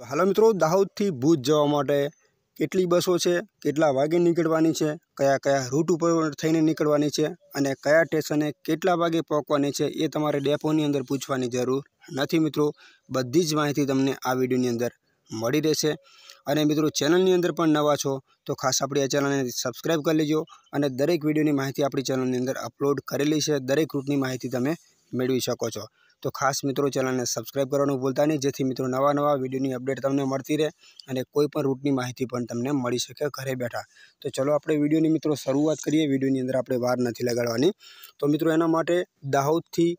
તો હાલો મિત્રો દાહોદથી ભુજ જવા માટે કેટલી બસો છે કેટલા વાગે નીકળવાની છે કયા કયા રૂટ ઉપર થઈને નીકળવાની છે અને કયા સ્ટેશને કેટલા વાગે પહોંચવાની છે એ તમારે ડેપોની અંદર પૂછવાની જરૂર નથી મિત્રો બધી જ માહિતી તમને આ વિડીયોની અંદર મળી રહેશે અને મિત્રો ચેનલની અંદર પણ નવા છો તો ખાસ આપણી આ ચેનલને સબસ્ક્રાઈબ કરી લેજો અને દરેક વિડીયોની માહિતી આપણી ચેનલની અંદર અપલોડ કરેલી છે દરેક રૂટની માહિતી તમે મેળવી શકો છો તો ખાસ મિત્રો ચેનલને સબસ્ક્રાઇબ કરવાનું ભૂલતા નહીં જેથી મિત્રો નવા નવા વિડિયોની અપડેટ તમને મળતી રહે અને કોઈ પણ રૂટની માહિતી પણ તમને મળી શકે ઘરે બેઠા તો ચલો આપણે વિડિયોની મિત્રો શરૂઆત કરીએ વિડિયોની અંદર આપણે વાર નથી લગાડવાની તો મિત્રો એના માટે દાહોદ થી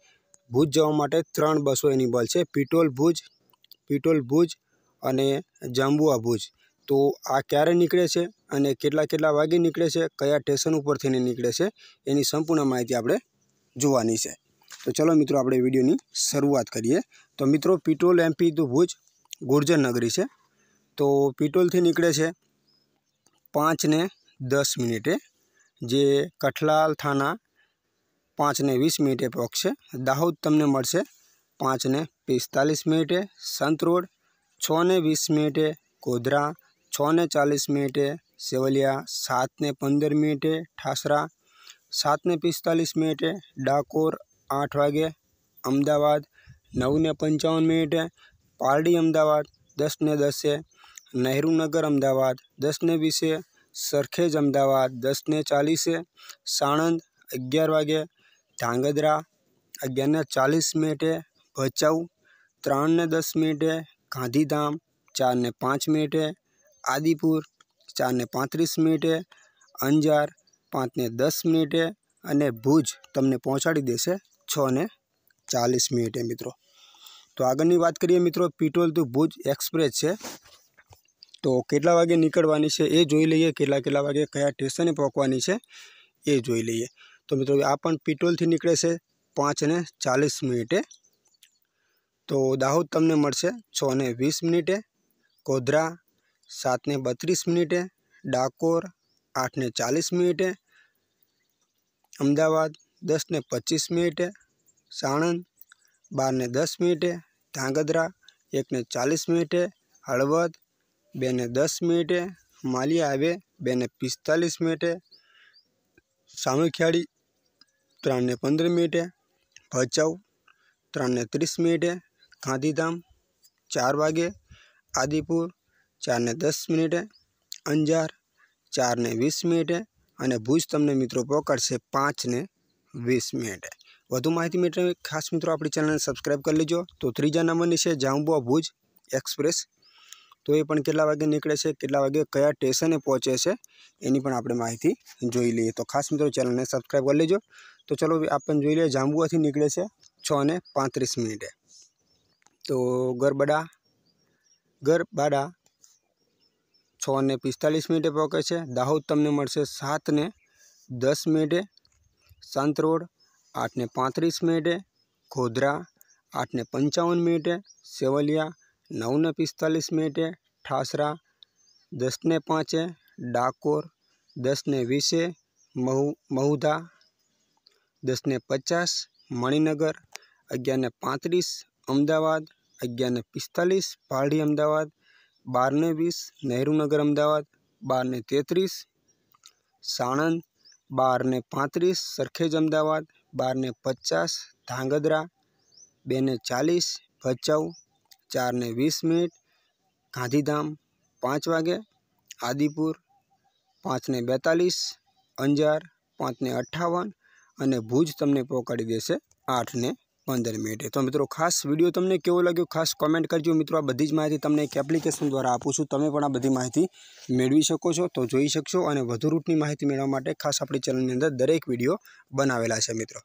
ભુજ જવા માટે 3 બસો એની બળ છે પેટ્રોલ ભુજ પેટ્રોલ ભુજ અને જાંબુ આભુજ તો આ ક્યારે નીકળે છે અને કેટલા કેટલા વાગે નીકળે છે કયા સ્ટેશન ઉપરથી નીકળે છે એની સંપૂર્ણ માહિતી આપણે જોવાની છે તો ચલો મિત્રો આપણે વિડીયોની શરૂઆત કરીએ તો મિત્રો પિટોલ એમપી તો ભુજ ગુર્જર નગરી છે તો પિટોલથી નીકળે છે પાંચને દસ મિનિટે જે કઠલાલ થાના પાંચને વીસ મિનિટે પહોંચશે દાહોદ તમને મળશે પાંચને પિસ્તાલીસ મિનિટે સંત રોડ છને વીસ મિનિટે ગોધરા છને ચાલીસ મિનિટે સેવલિયા સાતને પંદર મિનિટે ઠાસરા સાતને પિસ્તાલીસ મિનિટે ડાકોર આઠ વાગે અમદાવાદ નવને પંચાવન મિનિટે પારડી અમદાવાદ દસને દસે નહેરુનગર અમદાવાદ દસને વીસે સરખેજ અમદાવાદ દસને ચાલીસે સાણંદ અગિયાર વાગે ધાંગધ્રા અગિયારને ચાલીસ મિનિટે ભચાઉ ત્રણને દસ મિનિટે ગાંધીધામ ચારને પાંચ મિનિટે આદિપુર ચારને પાંત્રીસ મિનિટે અંજાર પાંચને દસ મિનિટે અને ભુજ તમને પહોંચાડી દેશે છ ને ચાલીસ મિનિટે મિત્રો તો આગળની વાત કરીએ મિત્રો પિટોલ તો ભુજ એક્સપ્રેસ છે તો કેટલા વાગે નીકળવાની છે એ જોઈ લઈએ કેટલા કેટલા વાગે કયા સ્ટેશને પહોંચવાની છે એ જોઈ લઈએ તો મિત્રો આ પણ પિટોલથી નીકળે છે પાંચ ને ચાલીસ મિનિટે તો દાહોદ તમને મળશે છ ને વીસ મિનિટે કોધરા સાત ને બત્રીસ મિનિટે ડાકોર આઠ ને ચાલીસ મિનિટે અમદાવાદ દસ ને પચીસ મિનિટે સાણંદ બારને દસ મિનિટે ધ્રાંગધ્રા એકને ચાલીસ મિનિટે હળવદ બેને દસ મિનિટે માલિયા હાઈવે બેને પિસ્તાલીસ મિનિટે સામખિયાળી ત્રણને પંદર મિનિટે ભચાઉ ત્રણને ત્રીસ મિનિટે ગાંધીધામ ચાર વાગે આદિપુર ચારને દસ મિનિટે અંજાર ચારને વીસ મિનિટે અને ભુજ તમને મિત્રો પકડશે પાંચને વીસ મિનિટે વધુ માહિતી માટે ખાસ મિત્રો આપણી ચેનલને સબ્સ્ક્રાઇબ કરી લેજો તો ત્રીજા નંબર નીચે જાંબુવા ભુજ એક્સપ્રેસ તો એ પણ કેટલા વાગે નીકળે છે કેટલા વાગે કયા સ્ટેશન પર પહોંચે છે એની પણ આપણે માહિતી જોઈ લઈએ તો ખાસ મિત્રો ચેનલને સબ્સ્ક્રાઇબ કરી લેજો તો ચલો આપણે જોઈ લઈએ જાંબુવા થી નીકળે છે 6:35 મિનિટે તો ગરબાડા ગરબાડા 6:45 મિનિટે પહોંચે છે દાહોદ તમને મળશે 7 ને 10 મિનિટે સાંતરોડ આઠને પાંત્રીસ મિનિટે ગોધરા આઠને પંચાવન મિનિટે સેવલિયા નવને પિસ્તાલીસ મિનિટે ઠાસરા દસને પાંચે ડાકોર દસને વીસે મહુ મહુધા દસને પચાસ મણિનગર અગિયારને પાંત્રીસ અમદાવાદ અગિયારને પિસ્તાલીસ પારડી અમદાવાદ બારને વીસ નહેરુનગર અમદાવાદ બારને તેત્રીસ સાણંદ બારને પાંત્રીસ સરખેજ અમદાવાદ બારને પચાસ ધ્રાંગધ્રા બેને ચાલીસ ભચાઉ ચારને વીસ મિનિટ ગાંધીધામ પાંચ વાગે આદિપુર પાંચને બેતાલીસ અંજાર પાંચને અઠ્ઠાવન અને ભુજ તમને પહોંચાડી દેશે આઠને 15 મિનિટ તો મિત્રો ખાસ વિડિયો તમને કેવો લાગ્યો ખાસ કમેન્ટ કરજો મિત્રો આ બધી જ માહિતી તમને એક એપ્લિકેશન દ્વારા આપું છું તમે પણ આ બધી માહિતી મેળવી શકો છો તો જોઈ શકશો અને વધુ રૂટની માહિતી મેળવવા માટે ખાસ આપણી ચેનલની અંદર દરેક વિડિયો બનાવેલા છે મિત્રો